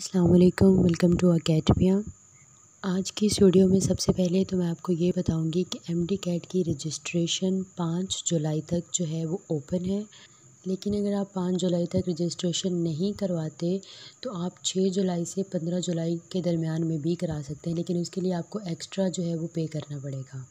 असलकम welcome to academia आज की इस वीडियो में सबसे पहले तो मैं आपको ये बताऊंगी कि एम डी कैट की रजिस्ट्रेशन पाँच जुलाई तक जो है वो ओपन है लेकिन अगर आप पाँच जुलाई तक रजिस्ट्रेशन नहीं करवाते तो आप छः जुलाई से पंद्रह जुलाई के दरमियान में भी करा सकते हैं लेकिन उसके लिए आपको एक्स्ट्रा जो है वो पे करना पड़ेगा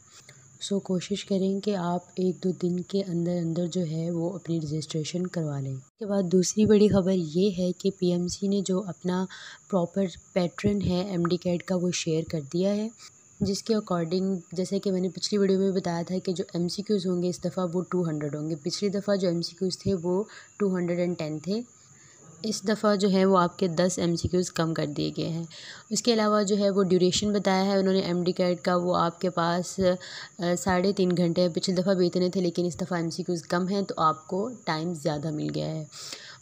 सो कोशिश करें कि आप एक दो दिन के अंदर अंदर जो है वो अपनी रजिस्ट्रेशन करवा लें उसके बाद दूसरी बड़ी खबर ये है कि पीएमसी ने जो अपना प्रॉपर पैटर्न है एम डी कैट का वो शेयर कर दिया है जिसके अकॉर्डिंग जैसे कि मैंने पिछली वीडियो में बताया था कि जो एम सी क्यूज़ होंगे इस दफ़ा वो टू हंड्रेड होंगे पिछली दफ़ा जो एम सी क्यूज़ थे वो टू हंड्रेड एंड टेन थे इस दफ़ा जो है वो आपके दस एम सी क्यूज़ कम कर दिए गए हैं उसके अलावा जो है वो ड्यूरेशन बताया है उन्होंने एम डी कैट का वो आपके पास साढ़े तीन घंटे पिछली दफ़ा भी इतने थे लेकिन इस दफ़ा एम सी क्यूज़ कम हैं तो आपको टाइम ज़्यादा मिल गया है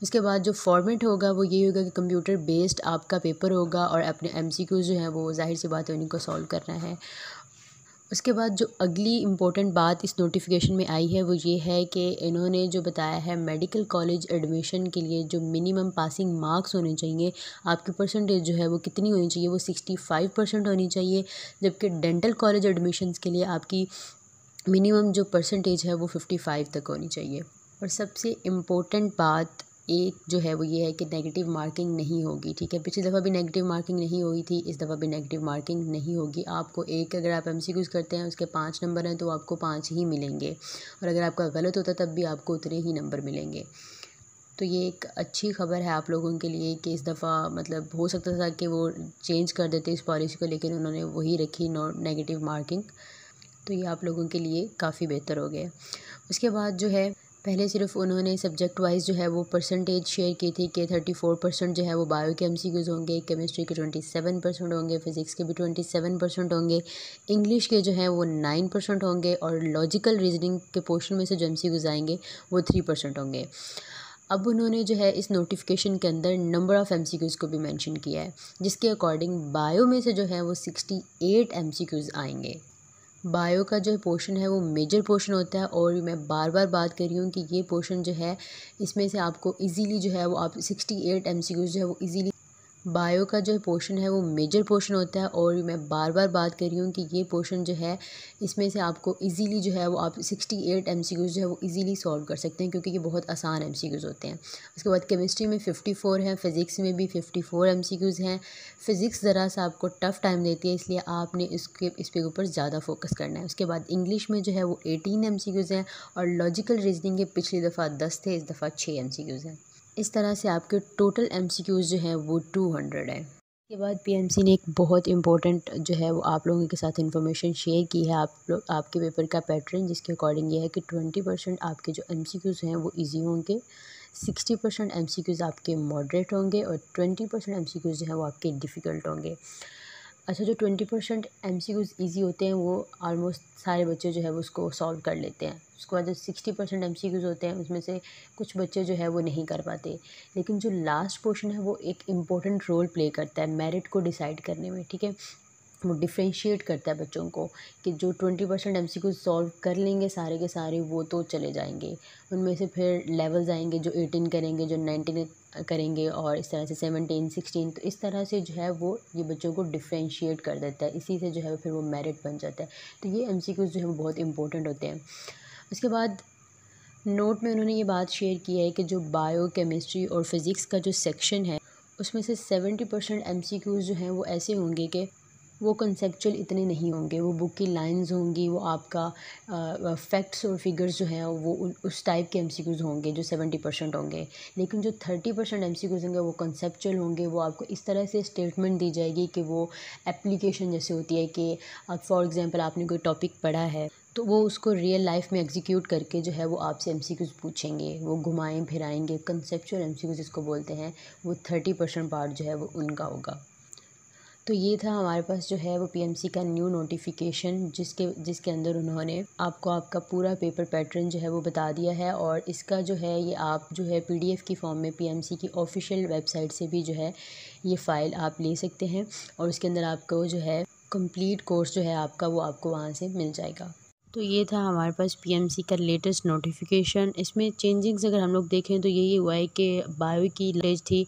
उसके बाद जो फॉर्मेट होगा वो ये होगा कि कंप्यूटर बेस्ड आपका पेपर होगा और अपने एम सी क्यूज़ जो हैं वो जाहिर सी बात है उन्हीं को सॉल्व करना है उसके बाद जो अगली इम्पोर्टेंट बात इस नोटिफिकेशन में आई है वो ये है कि इन्होंने जो बताया है मेडिकल कॉलेज एडमिशन के लिए जो मिनिमम पासिंग मार्क्स होने चाहिए आपकी परसेंटेज जो है वो कितनी होनी चाहिए वो सिक्सटी फाइव परसेंट होनी चाहिए जबकि डेंटल कॉलेज एडमिशन के लिए आपकी मिनिमम जो परसेंटेज है वो फिफ्टी फाइव तक होनी चाहिए और सबसे इम्पोर्टेंट बात एक जो है वो ये है कि नेगेटिव मार्किंग नहीं होगी ठीक है पिछली दफ़ा भी नेगेटिव मार्किंग नहीं हुई थी इस दफ़ा भी नेगेटिव मार्किंग नहीं होगी आपको एक अगर आप एम करते हैं उसके पाँच नंबर हैं तो आपको पाँच ही मिलेंगे और अगर आपका गलत होता तब भी आपको उतने ही नंबर मिलेंगे तो ये एक अच्छी खबर है आप लोगों के लिए कि इस दफ़ा मतलब हो सकता था कि वो चेंज कर देते इस पॉलिसी को लेकिन उन्होंने वही रखी नो नेगेटिव मार्किंग तो ये आप लोगों के लिए काफ़ी बेहतर हो गया उसके बाद जो है पहले सिर्फ उन्होंने सब्जेक्ट वाइज जो है वो परसेंटेज शेयर की थी कि थर्टी फोर परसेंट जो है वो बायो के एम सी क्यूज़ होंगे केमिस्ट्री के ट्वेंटी सेवन परसेंट होंगे फिज़िक्स के भी ट्वेंटी सेवन परसेंट होंगे इंग्लिश के जो है वो नाइन परसेंट होंगे और लॉजिकल रीजनिंग के पोर्शन में से जो एम सी क्यूज़ आएंगे वो थ्री परसेंट होंगे अब उन्होंने जो है इस नोटिफिकेशन के अंदर number of M C Qs को भी मैंशन किया है जिसके अकॉर्डिंग बायो में से जो है वो sixty eight M C Qs आएंगे बायो का जो पोर्शन है वो मेजर पोर्शन होता है और मैं बार बार बात कर रही हूँ कि ये पोर्शन जो है इसमें से आपको इजीली जो है वो आप सिक्सटी एट एम जो है वो इजीली बायो का जो पोर्शन है वो मेजर पोर्शन होता है और मैं बार बार बात कर रही हूँ कि ये पोर्शन जो है इसमें से आपको इजीली जो है वो आप 68 एमसीक्यूज जो है वो इजीली सॉल्व कर सकते हैं क्योंकि ये बहुत आसान एम होते हैं उसके बाद केमिस्ट्री में 54 है फिज़िक्स में भी 54 एम हैं फिज़िक्स ज़रा सा आपको टफ़ टाइम देती है इसलिए आपने इसके इस पे ऊपर ज़्यादा फोकस करना है उसके बाद इंग्लिश में जो है वो एटीन एम हैं और लॉजिकल रीजनिंग के पिछली दफ़ा दस थे इस दफ़ा छः एम हैं इस तरह से आपके टोटल एम जो है वो टू हंड्रेड है इसके बाद पी ने एक बहुत इंपॉर्टेंट जो है वो आप लोगों के साथ इन्फॉर्मेशन शेयर की है आप लोग आपके पेपर का पैटर्न जिसके अकॉर्डिंग ये है कि ट्वेंटी परसेंट आपके जो एम हैं वो इजी होंगे सिक्सटी परसेंट एम आपके मॉडरेट होंगे और ट्वेंटी परसेंट एम जो हैं वो आपके डिफ़िकल्ट होंगे अच्छा जो twenty percent M C easy होते हैं वो आलमोस्ट सारे बच्चे जो है वो उसको सॉल्व कर लेते हैं उसके बाद जो सिक्सटी परसेंट एम सी होते हैं उसमें से कुछ बच्चे जो है वो नहीं कर पाते लेकिन जो लास्ट पोर्शन है वो एक इम्पोर्टेंट रोल प्ले करता है मेरिट को डिसाइड करने में ठीक है वो डिफ्रेंशिएट करता है बच्चों को कि जो twenty percent M C Q solve कर लेंगे सारे के सारे वो तो चले जाएंगे उनमें से फिर लेवल्स आएंगे जो एटीन करेंगे जो नाइनटीन करेंगे और इस तरह से सेवनटीन सिक्सटीन तो इस तरह से जो है वो ये बच्चों को डिफ्रेंशिएट कर देता है इसी से जो है फिर वो मेरिट बन जाता है तो ये एम सी क्यूज़ जो है वो बहुत इंपॉर्टेंट होते हैं उसके बाद नोट में उन्होंने ये बात शेयर की है कि जो बायो केमिस्ट्री और फिज़िक्स का जो सेक्शन है उसमें से seventy percent M C Qs जो हैं वो ऐसे होंगे कि वो कंसेप्चुअल इतने नहीं होंगे वो बुक की लाइंस होंगी वो आपका फैक्ट्स और फिगर्स जो हैं वो उस टाइप के एम होंगे जो सेवेंटी परसेंट होंगे लेकिन जो थर्टी परसेंट एम होंगे वो कंसेप्चुअल होंगे वो आपको इस तरह से स्टेटमेंट दी जाएगी कि वो एप्लीकेशन जैसे होती है कि अब फॉर एग्ज़ाम्पल आपने कोई टॉपिक पढ़ा है तो वो उसको रियल लाइफ में एग्जीक्यूट करके जो है वो आपसे एम पूछेंगे वो घुमाएँ फिराएंगे कंसेप्चुअल एम जिसको बोलते हैं वो थर्टी परसेंट पार्ट जो है वो उनका होगा तो ये था हमारे पास जो है वो पीएमसी का न्यू नोटिफिकेशन जिसके जिसके अंदर उन्होंने आपको आपका पूरा पेपर पैटर्न जो है वो बता दिया है और इसका जो है ये आप जो है पीडीएफ की फॉर्म में पीएमसी की ऑफिशियल वेबसाइट से भी जो है ये फ़ाइल आप ले सकते हैं और उसके अंदर आपको जो है कंप्लीट कोर्स जो है आपका वो आपको वहाँ से मिल जाएगा तो ये था हमारे पास पीएमसी का लेटेस्ट नोटिफिकेशन इसमें चेंजिंग्स अगर हम लोग देखें तो यही हुआ है कि बायो की लेज थी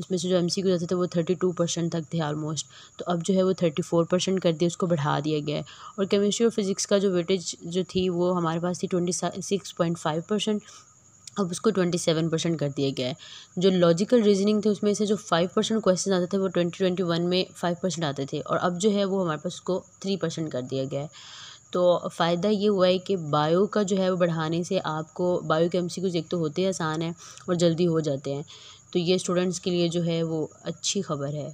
उसमें से जो एम सी जाते थे वो थर्टी टू परसेंट तक थे ऑलमोस्ट तो अब जो है वो थर्टी फोर परसेंट कर दिया उसको बढ़ा दिया गया है और केमिस्ट्री और फिज़िक्स का जो वेटेज जो थी वो हमारे पास थी twenty six point five percent अब उसको ट्वेंटी सेवन परसेंट कर दिया गया है जो लॉजिकल रीजनिंग थे उसमें से जो फाइव परसेंट क्वेश्चन आते थे वो ट्वेंटी ट्वेंटी वन में फ़ाइव परसेंट आते थे और अब जो है वो हमारे पास उसको थ्री परसेंट कर दिया गया है तो फ़ायदा ये हुआ है कि बायो का जो है वो बढ़ाने से आपको बायो के एम सी क्यूज़ एक तो होते आसान है और जल्दी हो जाते हैं तो ये स्टूडेंट्स के लिए जो है वो अच्छी खबर है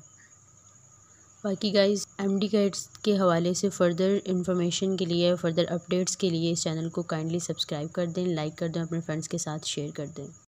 बाकी गाइस एम डी गाइड्स के हवाले से फ़र्दर इंफॉर्मेशन के लिए फ़र्दर अपडेट्स के लिए इस चैनल को काइंडली सब्सक्राइब कर दें लाइक कर दें अपने फ्रेंड्स के साथ शेयर कर दें